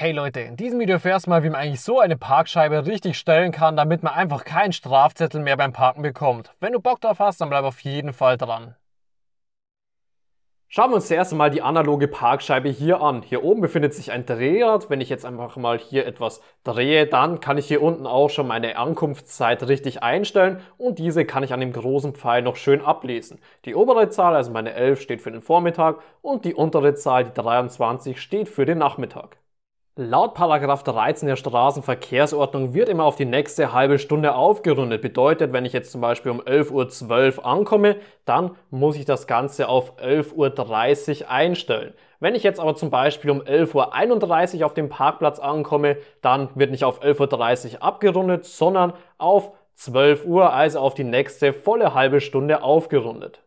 Hey Leute, in diesem Video erfährst du mal, wie man eigentlich so eine Parkscheibe richtig stellen kann, damit man einfach keinen Strafzettel mehr beim Parken bekommt. Wenn du Bock drauf hast, dann bleib auf jeden Fall dran. Schauen wir uns zuerst mal die analoge Parkscheibe hier an. Hier oben befindet sich ein Drehrad. Wenn ich jetzt einfach mal hier etwas drehe, dann kann ich hier unten auch schon meine Ankunftszeit richtig einstellen und diese kann ich an dem großen Pfeil noch schön ablesen. Die obere Zahl, also meine 11, steht für den Vormittag und die untere Zahl, die 23, steht für den Nachmittag. Laut 13 der Straßenverkehrsordnung wird immer auf die nächste halbe Stunde aufgerundet. Bedeutet, wenn ich jetzt zum Beispiel um 11.12 Uhr ankomme, dann muss ich das Ganze auf 11.30 Uhr einstellen. Wenn ich jetzt aber zum Beispiel um 11.31 Uhr auf dem Parkplatz ankomme, dann wird nicht auf 11.30 Uhr abgerundet, sondern auf 12 Uhr, also auf die nächste volle halbe Stunde aufgerundet.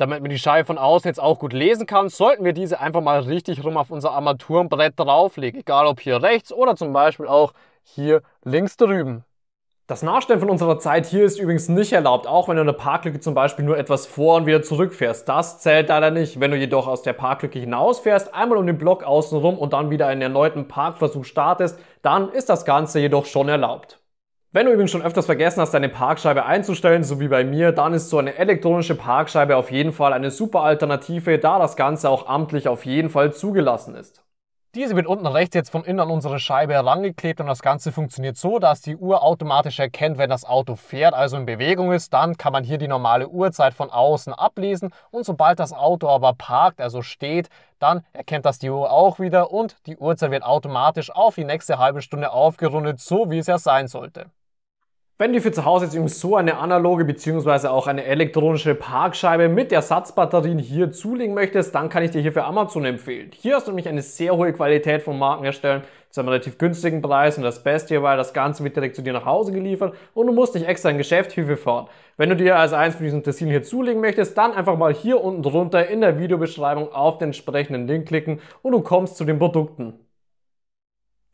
Damit man die Scheibe von außen jetzt auch gut lesen kann, sollten wir diese einfach mal richtig rum auf unser Armaturenbrett drauflegen. Egal ob hier rechts oder zum Beispiel auch hier links drüben. Das Nachstellen von unserer Zeit hier ist übrigens nicht erlaubt, auch wenn du in der Parklücke zum Beispiel nur etwas vor und wieder zurückfährst. Das zählt leider nicht. Wenn du jedoch aus der Parklücke hinausfährst, einmal um den Block außenrum und dann wieder einen erneuten Parkversuch startest, dann ist das Ganze jedoch schon erlaubt. Wenn du übrigens schon öfters vergessen hast, deine Parkscheibe einzustellen, so wie bei mir, dann ist so eine elektronische Parkscheibe auf jeden Fall eine super Alternative, da das Ganze auch amtlich auf jeden Fall zugelassen ist. Diese wird unten rechts jetzt von innen an unsere Scheibe herangeklebt und das Ganze funktioniert so, dass die Uhr automatisch erkennt, wenn das Auto fährt, also in Bewegung ist, dann kann man hier die normale Uhrzeit von außen ablesen und sobald das Auto aber parkt, also steht, dann erkennt das die Uhr auch wieder und die Uhrzeit wird automatisch auf die nächste halbe Stunde aufgerundet, so wie es ja sein sollte. Wenn du für zu Hause jetzt übrigens so eine analoge bzw. auch eine elektronische Parkscheibe mit Ersatzbatterien hier zulegen möchtest, dann kann ich dir hier für Amazon empfehlen. Hier hast du nämlich eine sehr hohe Qualität von Markenherstellern zu einem relativ günstigen Preis und das Beste hierbei, das Ganze wird direkt zu dir nach Hause geliefert und du musst nicht extra in Geschäftshilfe fahren. Wenn du dir also eins von diesen Tessinen hier zulegen möchtest, dann einfach mal hier unten drunter in der Videobeschreibung auf den entsprechenden Link klicken und du kommst zu den Produkten.